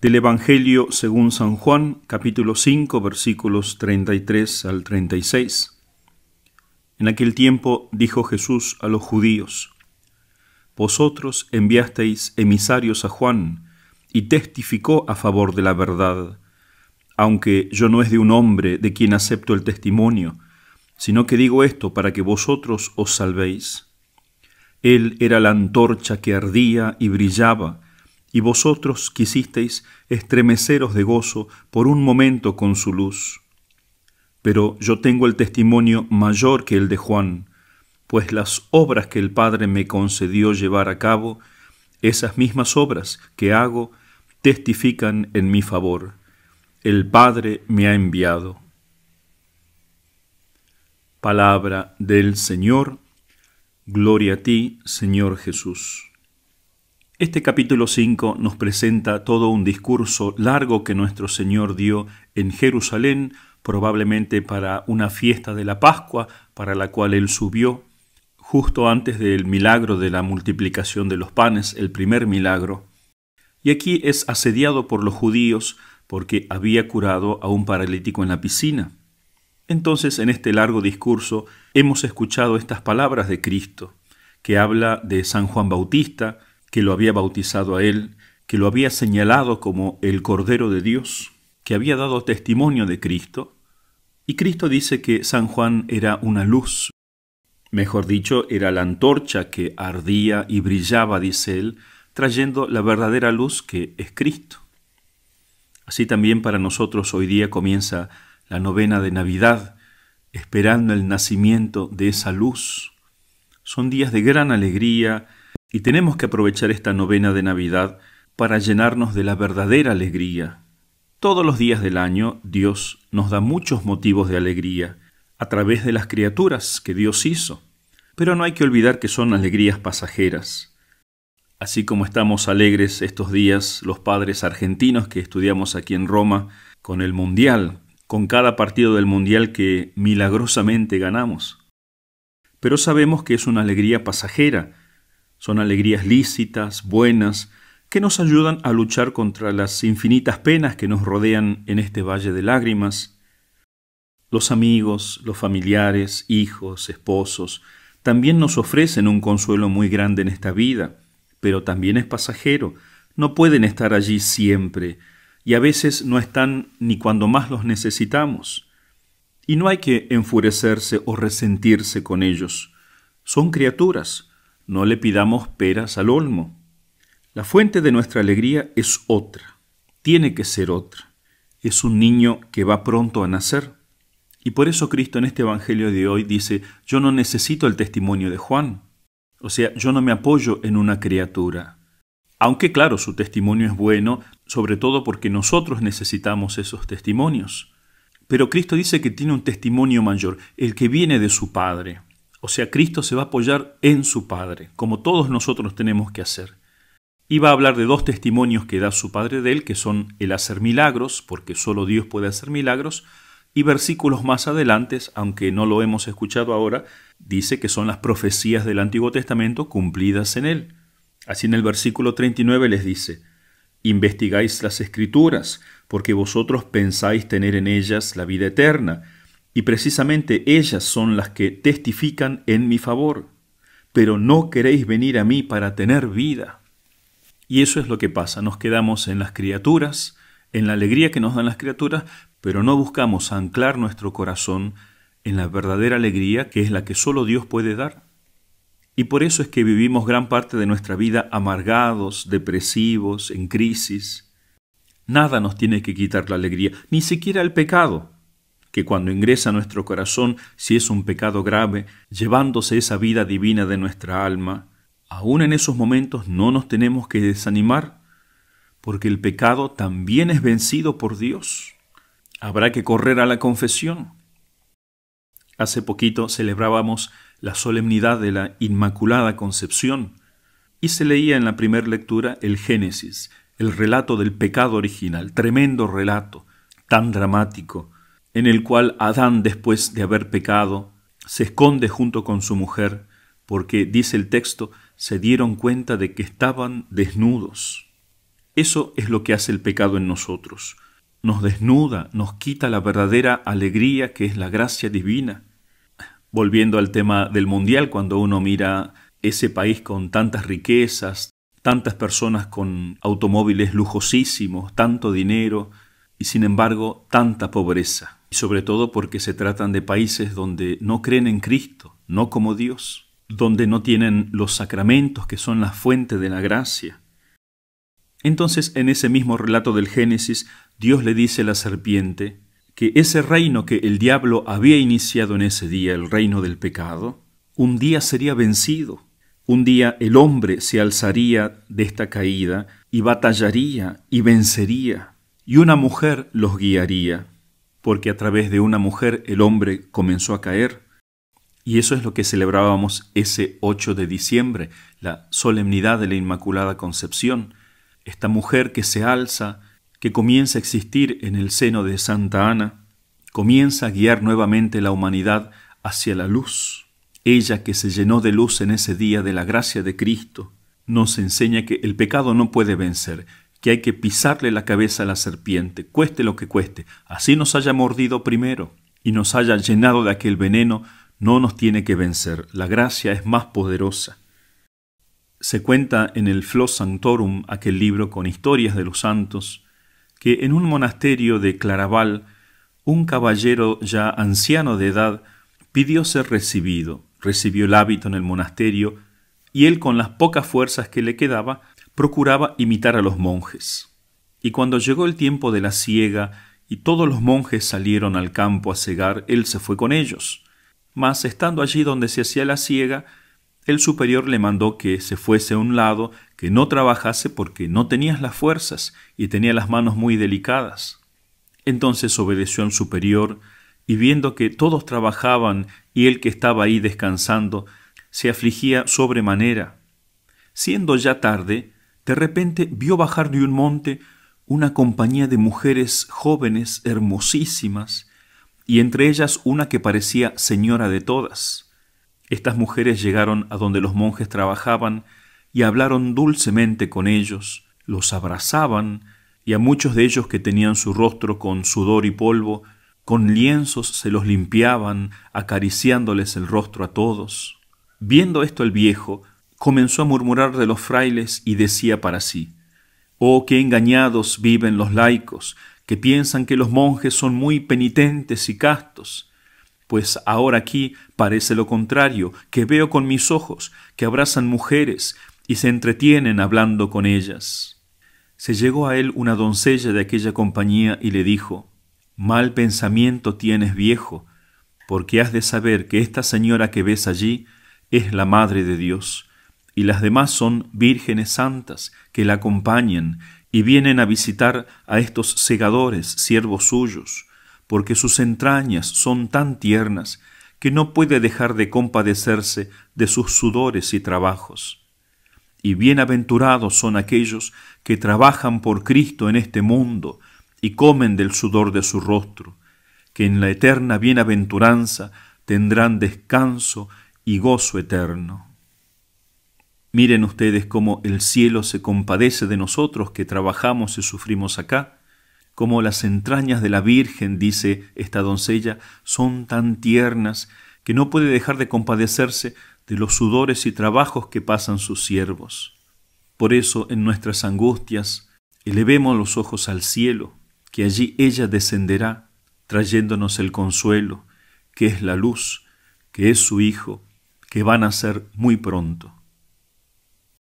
del Evangelio según San Juan, capítulo 5, versículos 33 al 36. En aquel tiempo dijo Jesús a los judíos, Vosotros enviasteis emisarios a Juan, y testificó a favor de la verdad, aunque yo no es de un hombre de quien acepto el testimonio, sino que digo esto para que vosotros os salvéis. Él era la antorcha que ardía y brillaba, y vosotros quisisteis estremeceros de gozo por un momento con su luz. Pero yo tengo el testimonio mayor que el de Juan, pues las obras que el Padre me concedió llevar a cabo, esas mismas obras que hago, testifican en mi favor. El Padre me ha enviado. Palabra del Señor. Gloria a ti, Señor Jesús. Este capítulo 5 nos presenta todo un discurso largo que nuestro Señor dio en Jerusalén, probablemente para una fiesta de la Pascua, para la cual Él subió justo antes del milagro de la multiplicación de los panes, el primer milagro. Y aquí es asediado por los judíos porque había curado a un paralítico en la piscina. Entonces, en este largo discurso hemos escuchado estas palabras de Cristo, que habla de San Juan Bautista, que lo había bautizado a él, que lo había señalado como el Cordero de Dios, que había dado testimonio de Cristo, y Cristo dice que San Juan era una luz, mejor dicho, era la antorcha que ardía y brillaba, dice él, trayendo la verdadera luz que es Cristo. Así también para nosotros hoy día comienza la novena de Navidad, esperando el nacimiento de esa luz. Son días de gran alegría, y tenemos que aprovechar esta novena de Navidad para llenarnos de la verdadera alegría. Todos los días del año Dios nos da muchos motivos de alegría a través de las criaturas que Dios hizo, pero no hay que olvidar que son alegrías pasajeras. Así como estamos alegres estos días los padres argentinos que estudiamos aquí en Roma con el Mundial, con cada partido del Mundial que milagrosamente ganamos. Pero sabemos que es una alegría pasajera, son alegrías lícitas, buenas, que nos ayudan a luchar contra las infinitas penas que nos rodean en este valle de lágrimas. Los amigos, los familiares, hijos, esposos, también nos ofrecen un consuelo muy grande en esta vida, pero también es pasajero, no pueden estar allí siempre, y a veces no están ni cuando más los necesitamos. Y no hay que enfurecerse o resentirse con ellos. Son criaturas, no le pidamos peras al olmo. La fuente de nuestra alegría es otra, tiene que ser otra. Es un niño que va pronto a nacer. Y por eso Cristo en este Evangelio de hoy dice, yo no necesito el testimonio de Juan. O sea, yo no me apoyo en una criatura. Aunque claro, su testimonio es bueno, sobre todo porque nosotros necesitamos esos testimonios. Pero Cristo dice que tiene un testimonio mayor, el que viene de su Padre. O sea, Cristo se va a apoyar en su Padre, como todos nosotros tenemos que hacer. Y va a hablar de dos testimonios que da su Padre de él, que son el hacer milagros, porque solo Dios puede hacer milagros, y versículos más adelante, aunque no lo hemos escuchado ahora, dice que son las profecías del Antiguo Testamento cumplidas en él. Así en el versículo 39 les dice, Investigáis las escrituras, porque vosotros pensáis tener en ellas la vida eterna y precisamente ellas son las que testifican en mi favor, pero no queréis venir a mí para tener vida. Y eso es lo que pasa, nos quedamos en las criaturas, en la alegría que nos dan las criaturas, pero no buscamos anclar nuestro corazón en la verdadera alegría que es la que solo Dios puede dar. Y por eso es que vivimos gran parte de nuestra vida amargados, depresivos, en crisis. Nada nos tiene que quitar la alegría, ni siquiera el pecado, que cuando ingresa a nuestro corazón, si es un pecado grave, llevándose esa vida divina de nuestra alma, aún en esos momentos no nos tenemos que desanimar, porque el pecado también es vencido por Dios. Habrá que correr a la confesión. Hace poquito celebrábamos la solemnidad de la Inmaculada Concepción y se leía en la primera lectura el Génesis, el relato del pecado original, tremendo relato, tan dramático, en el cual Adán, después de haber pecado, se esconde junto con su mujer, porque, dice el texto, se dieron cuenta de que estaban desnudos. Eso es lo que hace el pecado en nosotros. Nos desnuda, nos quita la verdadera alegría que es la gracia divina. Volviendo al tema del mundial, cuando uno mira ese país con tantas riquezas, tantas personas con automóviles lujosísimos, tanto dinero y sin embargo tanta pobreza y sobre todo porque se tratan de países donde no creen en Cristo, no como Dios, donde no tienen los sacramentos que son la fuente de la gracia. Entonces, en ese mismo relato del Génesis, Dios le dice a la serpiente que ese reino que el diablo había iniciado en ese día, el reino del pecado, un día sería vencido, un día el hombre se alzaría de esta caída y batallaría y vencería, y una mujer los guiaría porque a través de una mujer el hombre comenzó a caer. Y eso es lo que celebrábamos ese 8 de diciembre, la solemnidad de la Inmaculada Concepción, esta mujer que se alza, que comienza a existir en el seno de Santa Ana, comienza a guiar nuevamente la humanidad hacia la luz. Ella que se llenó de luz en ese día de la gracia de Cristo, nos enseña que el pecado no puede vencer, que hay que pisarle la cabeza a la serpiente, cueste lo que cueste, así nos haya mordido primero y nos haya llenado de aquel veneno, no nos tiene que vencer, la gracia es más poderosa. Se cuenta en el Flos Sanctorum, aquel libro con historias de los santos, que en un monasterio de Claraval, un caballero ya anciano de edad pidió ser recibido, recibió el hábito en el monasterio, y él con las pocas fuerzas que le quedaba procuraba imitar a los monjes. Y cuando llegó el tiempo de la siega y todos los monjes salieron al campo a cegar, él se fue con ellos. Mas estando allí donde se hacía la siega, el superior le mandó que se fuese a un lado, que no trabajase porque no tenías las fuerzas y tenía las manos muy delicadas. Entonces obedeció al superior, y viendo que todos trabajaban y él que estaba ahí descansando, se afligía sobremanera. Siendo ya tarde, de repente vio bajar de un monte una compañía de mujeres jóvenes, hermosísimas, y entre ellas una que parecía señora de todas. Estas mujeres llegaron a donde los monjes trabajaban y hablaron dulcemente con ellos, los abrazaban, y a muchos de ellos que tenían su rostro con sudor y polvo, con lienzos se los limpiaban, acariciándoles el rostro a todos. Viendo esto el viejo, comenzó a murmurar de los frailes y decía para sí, Oh, qué engañados viven los laicos, que piensan que los monjes son muy penitentes y castos. Pues ahora aquí parece lo contrario, que veo con mis ojos, que abrazan mujeres y se entretienen hablando con ellas. Se llegó a él una doncella de aquella compañía y le dijo, Mal pensamiento tienes, viejo, porque has de saber que esta señora que ves allí es la Madre de Dios y las demás son vírgenes santas que la acompañan y vienen a visitar a estos segadores, siervos suyos, porque sus entrañas son tan tiernas que no puede dejar de compadecerse de sus sudores y trabajos. Y bienaventurados son aquellos que trabajan por Cristo en este mundo y comen del sudor de su rostro, que en la eterna bienaventuranza tendrán descanso y gozo eterno. Miren ustedes cómo el cielo se compadece de nosotros que trabajamos y sufrimos acá, como las entrañas de la Virgen, dice esta doncella, son tan tiernas que no puede dejar de compadecerse de los sudores y trabajos que pasan sus siervos. Por eso, en nuestras angustias, elevemos los ojos al cielo, que allí ella descenderá, trayéndonos el consuelo, que es la luz, que es su Hijo, que van a ser muy pronto.